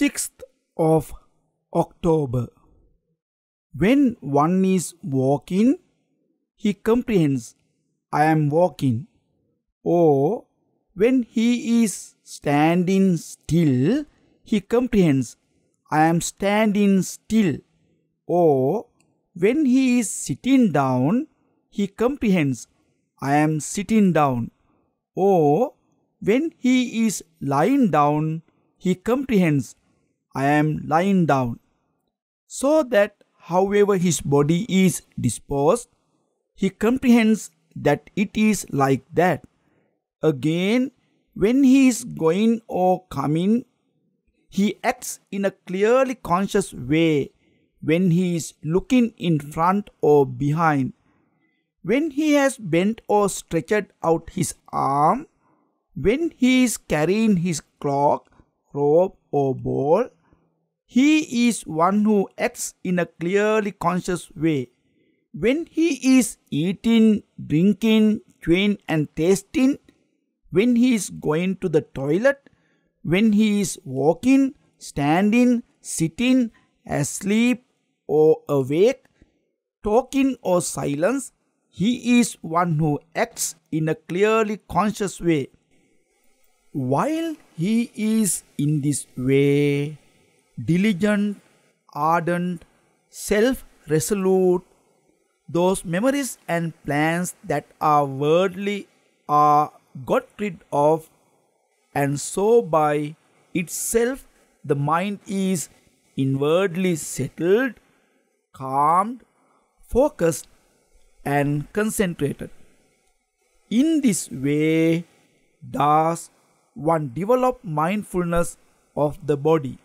6th of October. When one is walking, he comprehends, I am walking. Or when he is standing still, he comprehends, I am standing still. Or when he is sitting down, he comprehends, I am sitting down. Or when he is lying down, he comprehends, I am lying down, so that however his body is disposed, he comprehends that it is like that. Again, when he is going or coming, he acts in a clearly conscious way when he is looking in front or behind. When he has bent or stretched out his arm, when he is carrying his clock, rope, or ball, he is one who acts in a clearly conscious way. When he is eating, drinking, chewing and tasting, when he is going to the toilet, when he is walking, standing, sitting, asleep or awake, talking or silence, he is one who acts in a clearly conscious way. While he is in this way, diligent, ardent, self resolute, those memories and plans that are worldly are got rid of, and so by itself the mind is inwardly settled, calmed, focused, and concentrated. In this way, does one develop mindfulness of the body.